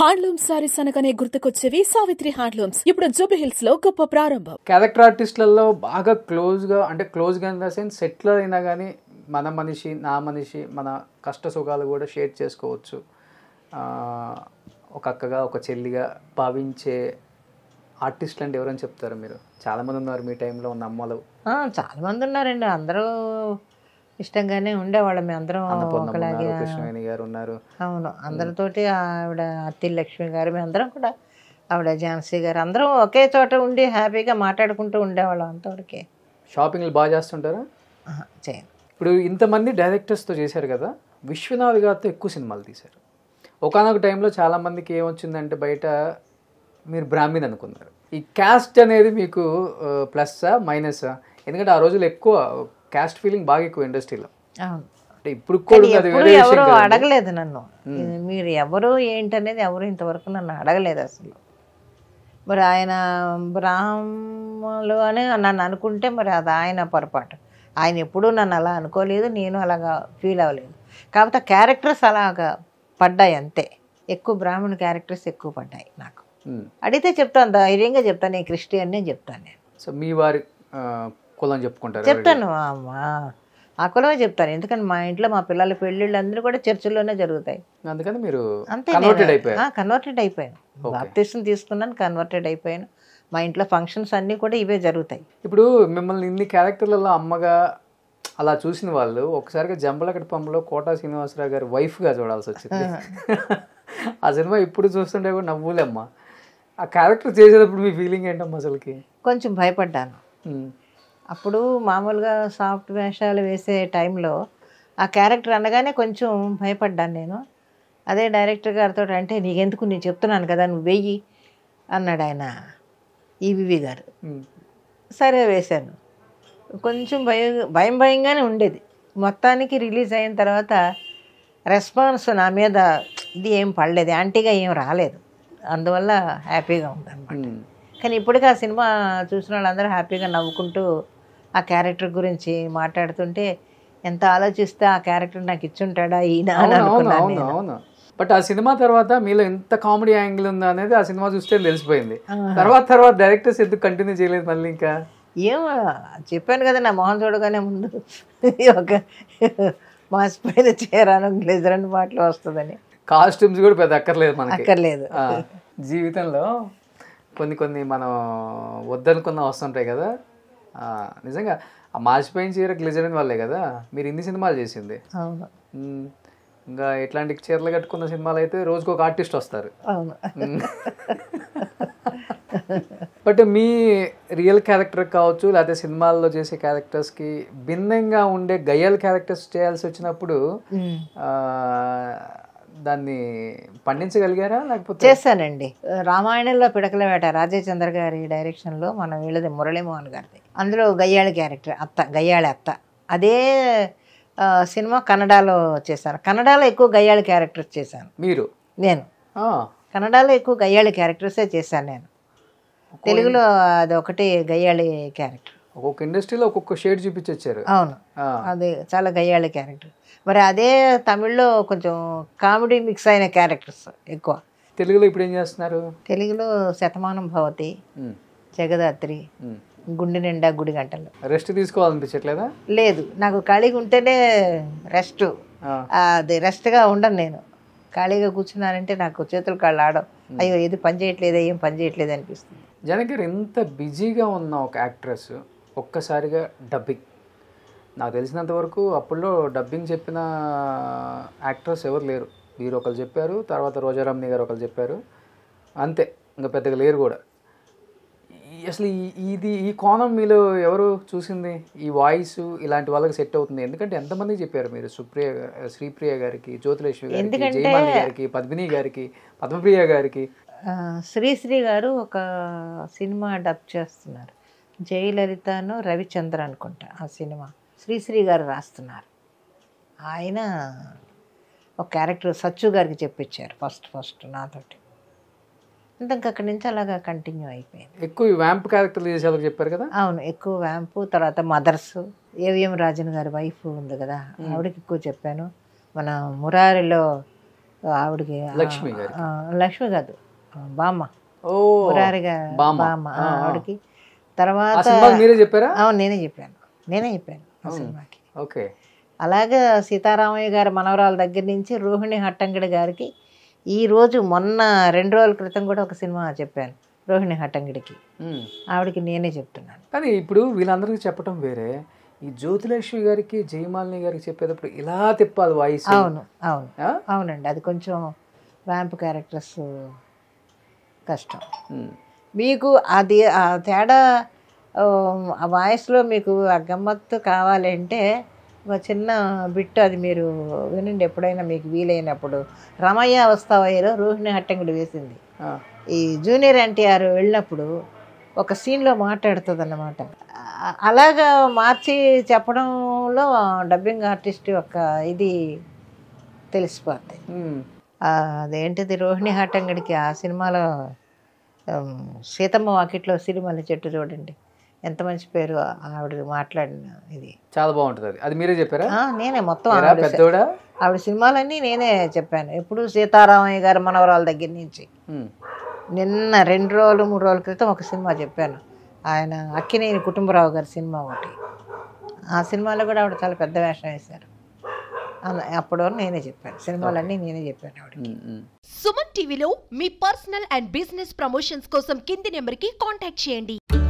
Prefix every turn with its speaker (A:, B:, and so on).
A: Handloom saris అనగానే గుర్తుకొచ్చేవి Savitri handlooms ఇప్పుడు జూబిహిల్స్ లో గొప్ప ప్రారంభం
B: క్యారెక్టర్ ఆర్టిస్టులలో బాగా క్లోజ్ గా అంటే క్లోజ్ గా ఇన్ ద సెన్స్ సెట్లర్ అయినా కానీ మన మనిషి నా మనిషి మన కష్ట సుఖాలు కూడా షేర్ చేసుకోవచ్చు ఒక అక్కగా ఒక చెల్లిగా భావించే ఆర్టిస్టులు అంటే ఎవరని చెప్తారు మీరు చాలామంది ఉన్నారు మీ టైంలో ఉన్న అమ్మలు
A: చాలామంది ఉన్నారండి అందరూ ఇష్టంగానే ఉండేవాళ్ళం మేము అందరం ఒకలాగే కృష్ణవేణి గారు ఉన్నారు అవును అందరితోటి ఆవిడ అత్తి లక్ష్మి గారు మేము అందరం కూడా ఆవిడ జాన్సీ గారు అందరం ఒకే చోట ఉండి హ్యాపీగా మాట్లాడుకుంటూ ఉండేవాళ్ళం అంతవరకే
B: షాపింగ్లు బాగా చేస్తుంటారా చేయను ఇప్పుడు ఇంతమంది డైరెక్టర్స్తో చేశారు కదా విశ్వనాథ్ గారితో ఎక్కువ సినిమాలు తీశారు ఒకనొక టైంలో చాలామందికి ఏమొచ్చిందంటే బయట మీరు బ్రాహ్మీణ్ అనుకున్నారు ఈ క్యాస్ట్ అనేది మీకు ప్లస్సా మైనసా ఎందుకంటే ఆ రోజులు ఎక్కువ క్యాస్ట్ ఫీలింగ్ బాగా ఎక్కువ ఇండస్ట్రీలో అంటే ఇప్పుడు ఎవరు అడగలేదు
A: నన్ను hmm. మీరు ఎవరు ఏంటనేది ఎవరు ఇంతవరకు నన్ను అడగలేదు అసలు మరి ఆయన బ్రాహ్మలు అని నన్ను అనుకుంటే మరి అది ఆయన పొరపాటు ఆయన ఎప్పుడూ నన్ను అలా అనుకోలేదు నేను అలాగా ఫీల్ అవ్వలేదు కాకపోతే క్యారెక్టర్స్ అలాగా పడ్డాయి అంతే ఎక్కువ బ్రాహ్మణ క్యారెక్టర్స్ ఎక్కువ పడ్డాయి నాకు hmm. అడిగితే చెప్తాను ధైర్యంగా చెప్తాను నేను నేను చెప్తాను నేను
B: సో మీ వారి కులం చెప్పుకుంటారు చెప్తాను
A: ఆ కులం చెప్తాను ఎందుకంటే మా ఇంట్లో మా పిల్లల పెళ్ళిళ్ళు అందరూ కూడా చర్చిలోనే జరుగుతాయి అందుకని మీరు కన్వర్టెడ్ అయిపోయాను బాప్తిష్టం తీసుకున్నాను కన్వర్టెడ్ అయిపోయాను మా ఇంట్లో ఫంక్షన్స్ అన్నీ కూడా ఇవే
B: జరుగుతాయి ఇప్పుడు మిమ్మల్ని ఇన్ని క్యారెక్టర్లలో అమ్మగా అలా చూసిన వాళ్ళు ఒకసారిగా జంబలకటపంలో కోటా శ్రీనివాసరావు గారి వైఫ్గా చూడాల్సి వచ్చింది ఆ సినిమా ఇప్పుడు చూస్తుంటే కూడా నవ్వులేమ్మా ఆ క్యారెక్టర్ చేసేటప్పుడు మీ ఫీలింగ్ ఏంటమ్మా అసలుకి
A: కొంచెం భయపడ్డాను అప్పుడు మామూలుగా సాఫ్ట్ వేషాలు వేసే టైంలో ఆ క్యారెక్టర్ అనగానే కొంచెం భయపడ్డాను నేను అదే డైరెక్టర్ గారితో అంటే నీకెందుకు నేను చెప్తున్నాను కదా నువ్వు వెయ్యి అన్నాడు ఆయన ఈవివి గారు సరే వేశాను కొంచెం భయం భయం భయంగానే ఉండేది మొత్తానికి రిలీజ్ అయిన తర్వాత రెస్పాన్స్ నా మీద ఇది ఏం పడలేదు యాంటీగా ఏం రాలేదు అందువల్ల హ్యాపీగా ఉంటాను కానీ ఇప్పటికీ ఆ సినిమా చూసిన వాళ్ళందరూ హ్యాపీగా నవ్వుకుంటూ ఆ క్యారెక్టర్ గురించి మాట్లాడుతుంటే ఎంత ఆలోచిస్తే
B: ఆ క్యారెక్టర్ నాకు ఇచ్చుంటాడా ఈయన అవును బట్ ఆ సినిమా తర్వాత మీలో ఎంత కామెడీ యాంగిల్ ఉందా అనేది ఆ సినిమా చూస్తే తెలిసిపోయింది తర్వాత తర్వాత డైరెక్టర్స్ ఎందుకు కంటిన్యూ చేయలేదు మళ్ళీ ఇంకా ఏం చెప్పాను కదా నా మొహం చూడగానే ముందు ఒక
A: మాస్ పైన చేరాను గ్లేజర్ అని మాటలు వస్తుందని
B: కాస్ట్యూమ్స్ కూడా పెద్ద అక్కర్లేదు మనకి అక్కర్లేదు జీవితంలో కొన్ని కొన్ని మనం వద్దనుకున్న వస్తుంటాయి కదా నిజంగా ఆ మాసిపోయిన చీర గ్లిజరిన్ వాళ్ళే కదా మీరు ఇన్ని సినిమాలు చేసింది ఇంకా ఇట్లాంటి చీరలు కట్టుకున్న సినిమాలు అయితే రోజుకి ఒక ఆర్టిస్ట్ వస్తారు అవును బట్ మీ రియల్ క్యారెక్టర్ కావచ్చు లేకపోతే సినిమాల్లో చేసే క్యారెక్టర్స్ కి భిన్నంగా ఉండే గయల్ క్యారెక్టర్స్ చేయాల్సి వచ్చినప్పుడు దాన్ని పండించగలిగారా లేకపోతే చేశానండి
A: రామాయణంలో పిడకల వేట రాజేచంద్ర గారి డైరెక్షన్ లో మన వీళ్ళది మురళీమోహన్ గారిది అందులో గయ్యాళి క్యారెక్టర్ అత్త గయ్యాళి అత్త అదే సినిమా కన్నడలో చేశాను కన్నడలో ఎక్కువ గయ్యాళి క్యారెక్టర్స్ చేశాను మీరు నేను కన్నడలో ఎక్కువ గయ్యాళి క్యారెక్టర్సే చేశాను నేను తెలుగులో అది ఒకటి గయ్యాళి క్యారెక్టర్ ఒక్కొక్క
B: ఇండస్ట్రీలో ఒక్కొక్క షేడ్ చూపించారు అవును
A: అది చాలా గయ్యాళి క్యారెక్టర్ మరి అదే తమిళ్లో కొంచెం కామెడీ మిక్స్ అయిన క్యారెక్టర్స్ ఎక్కువ తెలుగులో ఇప్పుడు ఏం చేస్తున్నారు తెలుగులో శతమానం భవతి జగదాత్రి గుండె నిండా గుడి గంటలు
B: రెస్ట్ తీసుకోవాలనిపించట్లేదా
A: లేదు నాకు ఖాళీగా ఉంటేనే రెస్ట్ అది రెస్ట్గా ఉండను నేను ఖాళీగా కూర్చున్నానంటే నాకు చేతులు కాళ్ళు ఆడం అయ్యో ఏది పని చేయట్లేదు ఏం పని చేయట్లేదు అనిపిస్తుంది
B: జనగిరి ఇంత బిజీగా ఉన్న ఒక యాక్ట్రెస్ ఒక్కసారిగా డబ్బింగ్ నాకు తెలిసినంత వరకు అప్పుల్లో డబ్బింగ్ చెప్పిన యాక్ట్రెస్ ఎవరు లేరు వీరు ఒకరు చెప్పారు తర్వాత రోజారామ్ని గారు ఒకరు చెప్పారు అంతే ఇంకా పెద్దగా లేరు కూడా అసలు ఇది ఈ కోణం మీలో ఎవరు చూసింది ఈ వాయిస్ ఇలాంటి వాళ్ళకి సెట్ అవుతుంది ఎందుకంటే ఎంతమంది చెప్పారు మీరు సుప్రియ శ్రీప్రియ గారికి జ్యోతిలక్ష్మి గారికి గారికి పద్మిని గారికి పద్మప్రియ గారికి
A: శ్రీశ్రీ గారు ఒక సినిమా డబ్ చేస్తున్నారు జయలలితను రవిచంద్ర అనుకుంటా ఆ సినిమా శ్రీశ్రీ గారు రాస్తున్నారు ఆయన ఒక క్యారెక్టర్ సచ్చు గారికి చెప్పించారు ఫస్ట్ ఫస్ట్ నాతోటి అంటే అక్కడ నుంచి అలాగా కంటిన్యూ అయిపోయింది ఎక్కువ వ్యాంప్ క్యారెక్టర్లు చేసేవారు చెప్పారు కదా అవును ఎక్కువ వ్యాంప్ తర్వాత మదర్స్ ఏవిఎం రాజన్ గారి వైఫ్ ఉంది కదా ఆవిడకి ఎక్కువ చెప్పాను మన మురారిలో ఆవిడకి లక్ష్మి లక్ష్మి కాదు బామ్మ మురారి గారు బామ్మ ఆవిడకి తర్వాత మీరే చెప్పారా అవును నేనే చెప్పాను నేనే చెప్పాను ఆ సినిమాకి ఓకే అలాగే సీతారామయ్య గారి మనవరాల దగ్గర నుంచి రోహిణి హట్టంగిడి గారికి ఈరోజు మొన్న రెండు రోజుల క్రితం కూడా ఒక సినిమా చెప్పాను రోహిణి హటంగిడికి ఆవిడకి నేనే చెప్తున్నాను
B: కానీ ఇప్పుడు వీళ్ళందరికీ చెప్పడం వేరే ఈ జ్యోతిలక్ష్మి గారికి జయమాలిని గారికి చెప్పేటప్పుడు ఇలా తిప్పాలి వాయిస్ అవును అవును
A: అవునండి అది కొంచెం వ్యాంప్ క్యారెక్టర్స్ కష్టం మీకు అది ఆ తేడా ఆ వాయిస్లో మీకు ఆ గమ్మత్తు కావాలంటే ఒక చిన్న బిట్టు అది మీరు వినండి ఎప్పుడైనా మీకు వీలైనప్పుడు రమయ్య వస్తావయ్యలో రోహిణి హట్టంగుడు వేసింది ఈ జూనియర్ ఎన్టీఆర్ వెళ్ళినప్పుడు ఒక సీన్లో మాట్లాడుతుంది అన్నమాట అలాగా మార్చి చెప్పడంలో డబ్బింగ్ ఆర్టిస్ట్ యొక్క ఇది తెలిసిపోద్ది అదేంటిది రోహిణి హట్టంగడికి ఆ సినిమాలో సీతమ్మ వాకిట్లో సిరిమల్ల చెట్టు చూడండి ఎంత మంచి పేరు ఆవిడ మాట్లాడిన ఇది
B: చాలా బాగుంటుంది అది అది మీరే చెప్పారా నేనే మొత్తం ఆవిడ
A: ఆవిడ సినిమాలన్నీ నేనే చెప్పాను ఎప్పుడు సీతారామయ్య గారు మనవరాల దగ్గర నుంచి నిన్న రెండు రోజులు మూడు రోజుల క్రితం ఒక సినిమా చెప్పాను ఆయన అక్కినేని కుటుంబరావు గారి సినిమా ఒకటి ఆ సినిమాలో కూడా ఆవిడ చాలా పెద్ద వేషం వేశారు అప్పుడు నేనే చెప్పాను సినిమాలన్నీ నేనే చెప్పాను ఆవిడ సుమన్ టీవీలో మీ పర్సనల్ అండ్ బిజినెస్ ప్రమోషన్స్ కోసం కింది నెంబర్కి కాంటాక్ట్ చేయండి